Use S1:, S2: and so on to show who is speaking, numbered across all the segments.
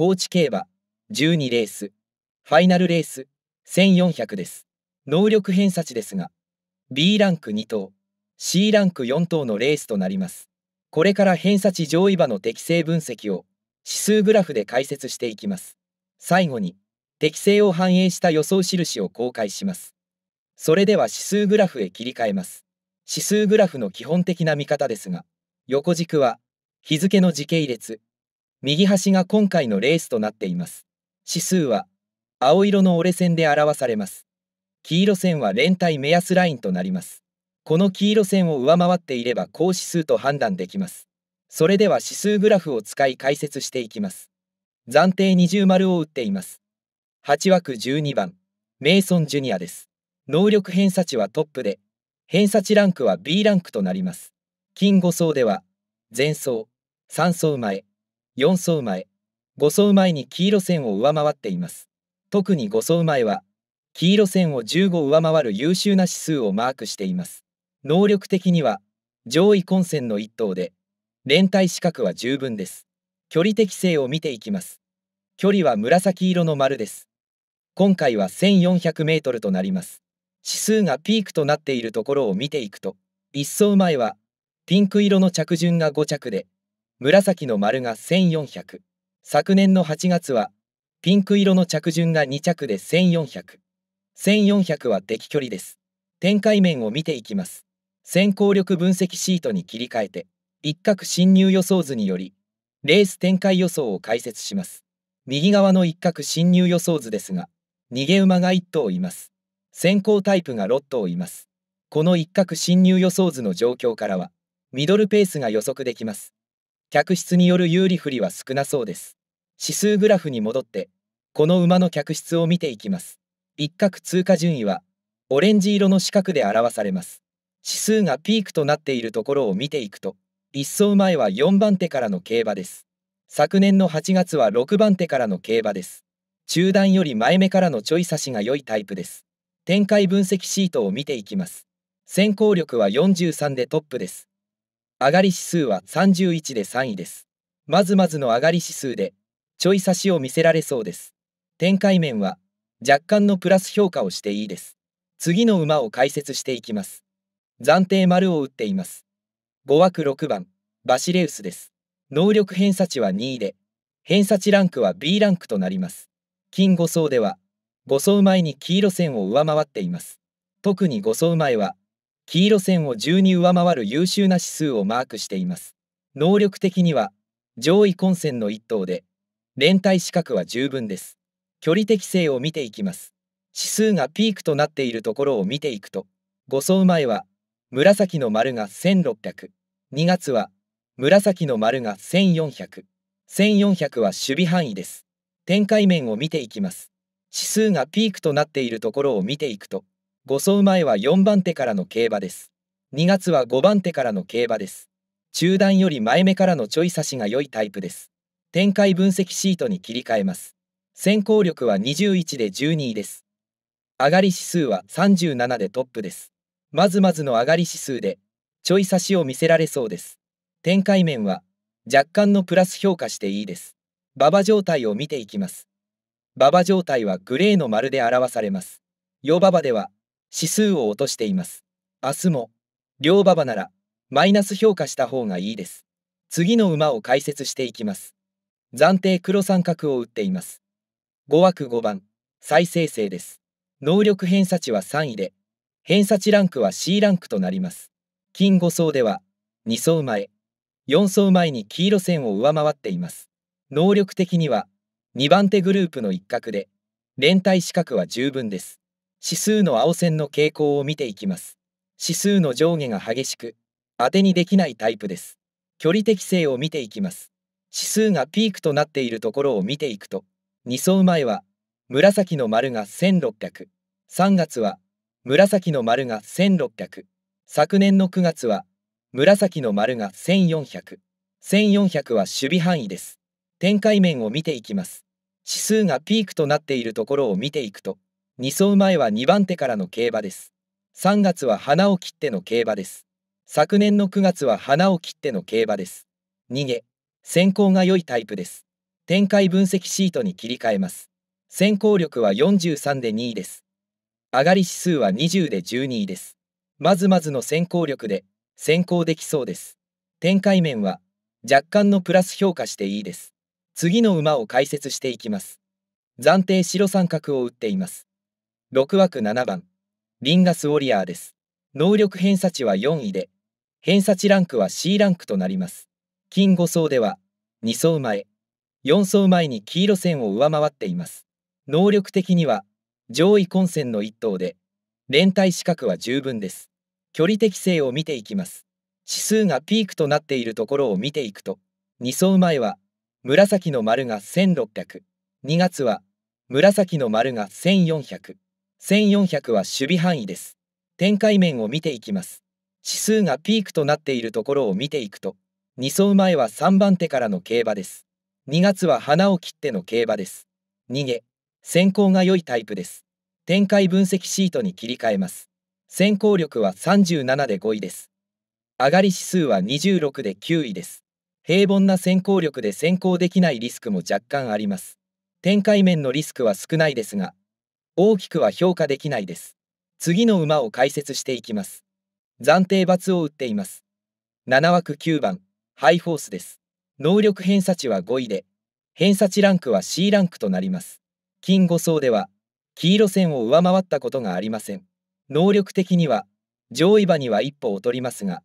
S1: 高知競馬12レースファイナルレース1400です能力偏差値ですが B ランク2等 C ランク4等のレースとなりますこれから偏差値上位馬の適正分析を指数グラフで解説していきます最後に適正を反映した予想印を公開しますそれでは指数グラフへ切り替えます指数グラフの基本的な見方ですが横軸は日付の時系列右端が今回のレースとなっています。指数は青色の折れ線で表されます。黄色線は連帯目安ラインとなります。この黄色線を上回っていれば高指数と判断できます。それでは指数グラフを使い解説していきます。暫定二重丸を打っています。8枠12番、メイソン・ジュニアです。能力偏差値はトップで、偏差値ランクは B ランクとなります。金5層では、前走、3層前、4走前、5走前に黄色線を上回っています。特に5走前は、黄色線を15上回る優秀な指数をマークしています。能力的には、上位混戦の1頭で、連帯資格は十分です。距離適性を見ていきます。距離は紫色の丸です。今回は1400メートルとなります。指数がピークとなっているところを見ていくと、1走前は、ピンク色の着順が5着で、紫の丸が1400昨年の8月はピンク色の着順が2着で1400 1400は敵距離です展開面を見ていきます先行力分析シートに切り替えて一角侵入予想図によりレース展開予想を解説します右側の一角侵入予想図ですが逃げ馬が1頭います先行タイプが6頭いますこの一角侵入予想図の状況からはミドルペースが予測できます客室による有利不利は少なそうです。指数グラフに戻って、この馬の客室を見ていきます。一角通過順位は、オレンジ色の四角で表されます。指数がピークとなっているところを見ていくと、一走前は4番手からの競馬です。昨年の8月は6番手からの競馬です。中段より前目からのちょい差しが良いタイプです。展開分析シートを見ていきます。先行力は43でトップです。上がり指数は31で3位です。まずまずの上がり指数で、ちょい差しを見せられそうです。展開面は、若干のプラス評価をしていいです。次の馬を解説していきます。暫定丸を打っています。5枠6番、バシレウスです。能力偏差値は2位で、偏差値ランクは B ランクとなります。金5層では、5層前に黄色線を上回っています。特に5層前は、黄色線を10に上回る優秀な指数をマークしています能力的には上位混戦の一等で連帯資格は十分です距離適性を見ていきます指数がピークとなっているところを見ていくと5層前は紫の丸が1600 2月は紫の丸が1400 1400は守備範囲です展開面を見ていきます指数がピークとなっているところを見ていくと5走前は4番手からの競馬です。2月は5番手からの競馬です。中段より前目からのちょい差しが良いタイプです。展開分析シートに切り替えます。先行力は21で12位です。上がり指数は37でトップです。まずまずの上がり指数で、ちょい差しを見せられそうです。展開面は、若干のプラス評価していいです。馬場状態を見ていきます。馬場状態はグレーの丸で表されます。洋馬場では、指数を落としています。明日も、両馬場なら、マイナス評価した方がいいです。次の馬を解説していきます。暫定黒三角を打っています。5枠5番、再生成です。能力偏差値は3位で、偏差値ランクは C ランクとなります。金5層では、2層前、4層前に黄色線を上回っています。能力的には、2番手グループの一角で、連帯資格は十分です。指数の青線の傾向を見ていきます。指数の上下が激しく、当てにできないタイプです。距離適性を見ていきます。指数がピークとなっているところを見ていくと、2層前は、紫の丸が1600、3月は、紫の丸が1600、昨年の9月は、紫の丸が1400、1400は守備範囲です。展開面を見ていきます。指数がピークとなっているところを見ていくと、2走前は2番手からの競馬です。3月は花を切っての競馬です。昨年の9月は花を切っての競馬です。逃げ、先行が良いタイプです。展開分析シートに切り替えます。先行力は43で2位です。上がり指数は20で12位です。まずまずの先行力で先行できそうです。展開面は若干のプラス評価していいです。次の馬を解説していきます。暫定白三角を打っています。6枠7番、リンガスウォリアーです。能力偏差値は4位で、偏差値ランクは C ランクとなります。金5層では、2層前、4層前に黄色線を上回っています。能力的には、上位混戦の1頭で、連帯資格は十分です。距離適性を見ていきます。指数がピークとなっているところを見ていくと、2層前は、紫の丸が1600、2月は、紫の丸が1400。1400は守備範囲です。展開面を見ていきます。指数がピークとなっているところを見ていくと、2走前は3番手からの競馬です。2月は花を切っての競馬です。逃げ、先行が良いタイプです。展開分析シートに切り替えます。先行力は37で5位です。上がり指数は26で9位です。平凡な先行力で先行できないリスクも若干あります。展開面のリスクは少ないですが、大きくは評価できないです。次の馬を解説していきます。暫定罰を打っています。7枠9番、ハイフォースです。能力偏差値は5位で、偏差値ランクは C ランクとなります。金5層では、黄色線を上回ったことがありません。能力的には、上位馬には一歩劣りますが、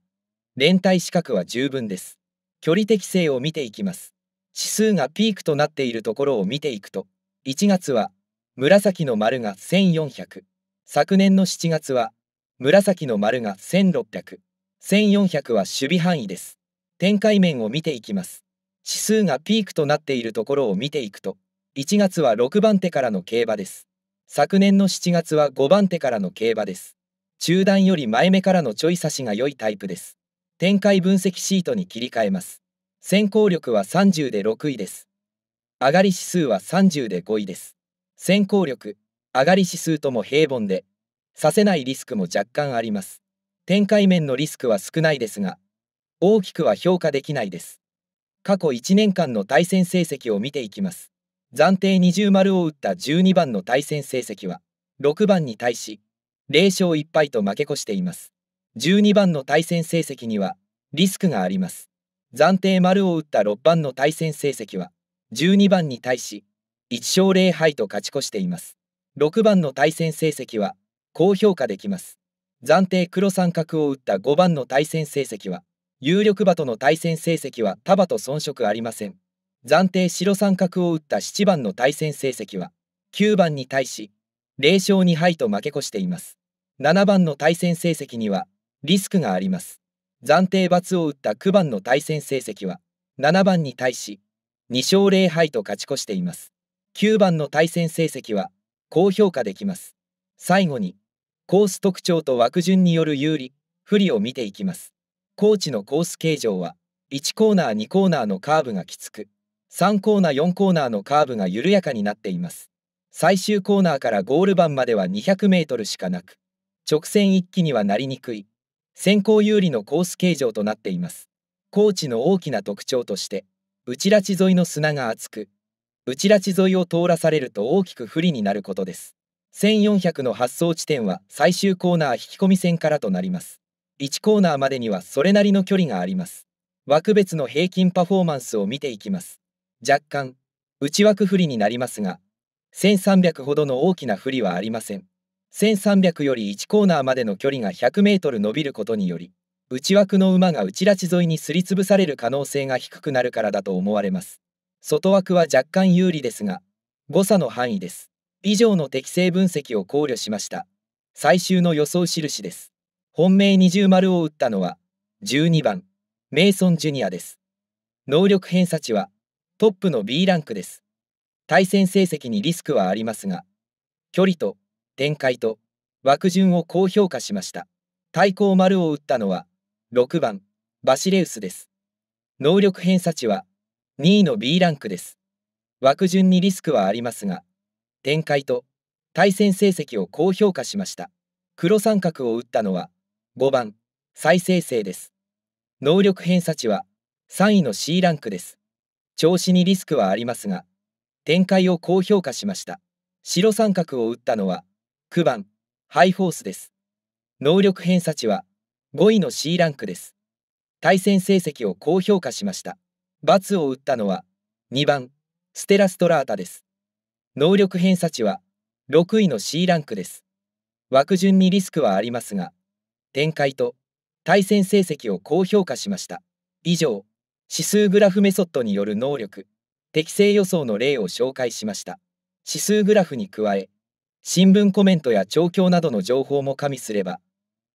S1: 連帯資格は十分です。距離適性を見ていきます。指数がピークとなっているところを見ていくと、1月は紫の丸が1400昨年の7月は紫の丸が1600 1400は守備範囲です展開面を見ていきます指数がピークとなっているところを見ていくと1月は6番手からの競馬です昨年の7月は5番手からの競馬です中段より前目からのちょい差しが良いタイプです展開分析シートに切り替えます先行力は30で6位です上がり指数は30で5位です先行力、上がり指数とも平凡で、させないリスクも若干あります。展開面のリスクは少ないですが、大きくは評価できないです。過去1年間の対戦成績を見ていきます。暫定20丸を打った12番の対戦成績は、6番に対し、0勝1敗と負け越しています。12番の対戦成績には、リスクがあります。暫定丸を打った6番の対戦成績は、12番に対し、1勝0敗と勝ち越しています。6番の対戦成績は高評価できます。暫定黒三角を打った5番の対戦成績は有力馬との対戦成績は束と遜色ありません。暫定白三角を打った7番の対戦成績は9番に対し0勝2敗と負け越しています。7番の対戦成績にはリスクがあります。暫定罰を打った9番の対戦成績は7番に対し2勝0敗と勝ち越しています。9番の対戦成績は高評価できます。最後に、コース特徴と枠順による有利、不利を見ていきます。コーチのコース形状は、1コーナー2コーナーのカーブがきつく、3コーナー4コーナーのカーブが緩やかになっています。最終コーナーからゴール板までは200メートルしかなく、直線一気にはなりにくい、先行有利のコース形状となっています。高知の大きな特徴として、内ら致沿いの砂が厚く、内拉致沿いを通らされると大きく不利になることです1400の発送地点は最終コーナー引き込み線からとなります1コーナーまでにはそれなりの距離があります枠別の平均パフォーマンスを見ていきます若干内枠不利になりますが1300ほどの大きな不利はありません1300より1コーナーまでの距離が1 0 0ル伸びることにより内枠の馬が内拉致沿いにすりつぶされる可能性が低くなるからだと思われます外枠は若干有利ですが、誤差の範囲です。以上の適正分析を考慮しました。最終の予想印です。本命二重丸を打ったのは、12番、メイソン・ジュニアです。能力偏差値は、トップの B ランクです。対戦成績にリスクはありますが、距離と展開と枠順を高評価しました。対抗丸を打ったのは、6番、バシレウスです。能力偏差値は、2位の B ランクです。枠順にリスクはありますが、展開と対戦成績を高評価しました。黒三角を打ったのは5番、再生成です。能力偏差値は3位の C ランクです。調子にリスクはありますが、展開を高評価しました。白三角を打ったのは9番、ハイフォースです。能力偏差値は5位の C ランクです。対戦成績を高評価しました。罰を打ったのは2番ステラストラータです。能力偏差値は6位の C ランクです。枠順にリスクはありますが、展開と対戦成績を高評価しました。以上、指数グラフメソッドによる能力、適正予想の例を紹介しました。指数グラフに加え、新聞コメントや調教などの情報も加味すれば、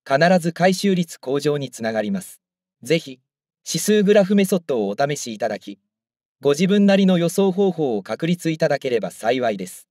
S1: 必ず回収率向上につながります。是非「指数グラフメソッドをお試しいただき、ご自分なりの予想方法を確立いただければ幸いです。